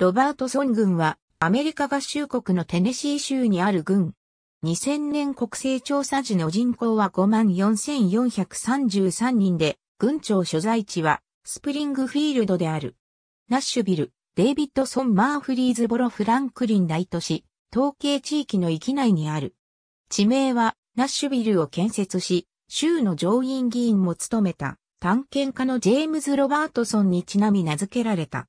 ロバートソン軍はアメリカ合衆国のテネシー州にある軍。2000年国勢調査時の人口は54,433人で、軍庁所在地はスプリングフィールドである。ナッシュビル、デイビッドソン・マーフリーズボロ・フランクリン大都市、統計地域の域内にある。地名はナッシュビルを建設し、州の上院議員も務めた探検家のジェームズ・ロバートソンにちなみ名付けられた。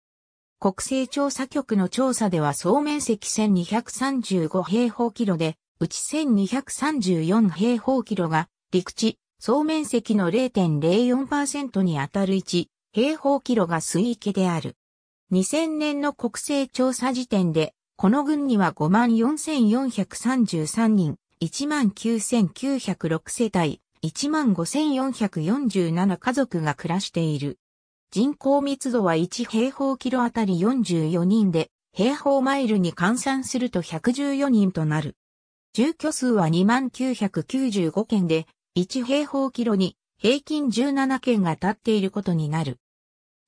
国勢調査局の調査では総面積1235平方キロで、うち1234平方キロが陸地、総面積の0.04%に当たる1平方キロが水域である。2000年の国勢調査時点で、この群には54,433人、19,906世帯、15,447家族が暮らしている。人口密度は1平方キロあたり44人で、平方マイルに換算すると114人となる。住居数は2995件で、1平方キロに平均17件が立っていることになる。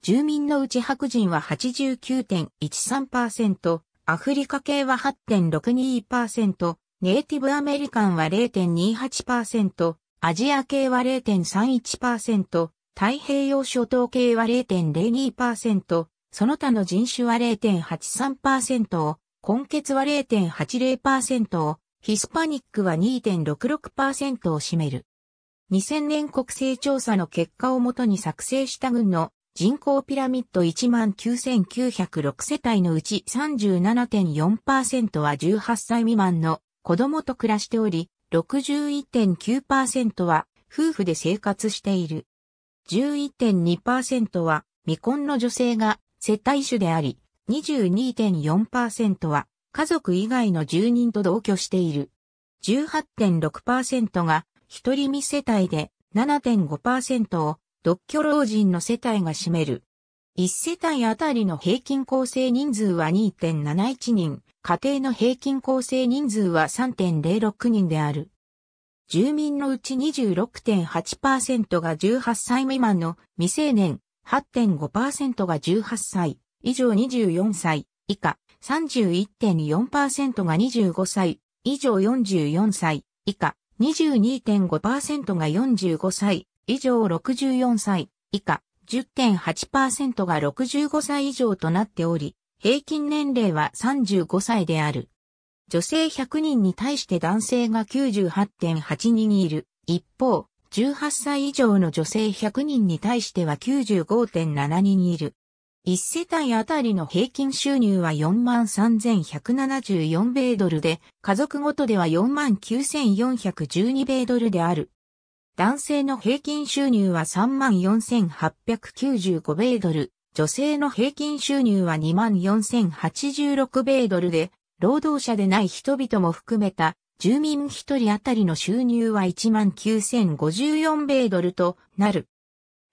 住民のうち白人は89.13%、アフリカ系は8.62%、ネイティブアメリカンは0.28%、アジア系は0.31%、太平洋諸島系は0.02%、その他の人種は0.83%を、根血は0.80%を、ヒスパニックは2.66%を占める。2000年国勢調査の結果をもとに作成した軍の人口ピラミッド19,906世帯のうち37.4%は18歳未満の子供と暮らしており、61.9%は夫婦で生活している。11.2%は未婚の女性が接待主であり、22.4%は家族以外の住人と同居している。18.6%が一人未世帯で7.5%を独居老人の世帯が占める。1世帯あたりの平均構成人数は2.71人、家庭の平均構成人数は3.06人である。住民のうち26.8%が18歳未満の未成年、8.5%が18歳、以上24歳、以下、31.4%が25歳、以上44歳、以下、22.5%が45歳、以上64歳、以下、10.8%が65歳以上となっており、平均年齢は35歳である。女性100人に対して男性が98.82人いる。一方、18歳以上の女性100人に対しては95.7人いる。一世帯あたりの平均収入は43,174米ドルで、家族ごとでは49,412米ドルである。男性の平均収入は34,895米ドル、女性の平均収入は24,086米ドルで、労働者でない人々も含めた住民一人当たりの収入は19,054米ドルとなる。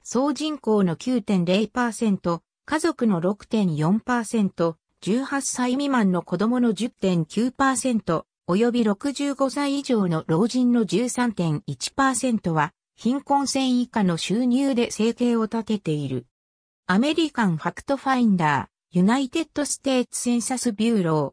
総人口の9.0%、家族の6.4%、18歳未満の子供の10.9%、及び65歳以上の老人の13.1%は、貧困線以下の収入で生計を立てている。アメリカンファクトファインダー、ユナイテッドステーツセンサスビューロ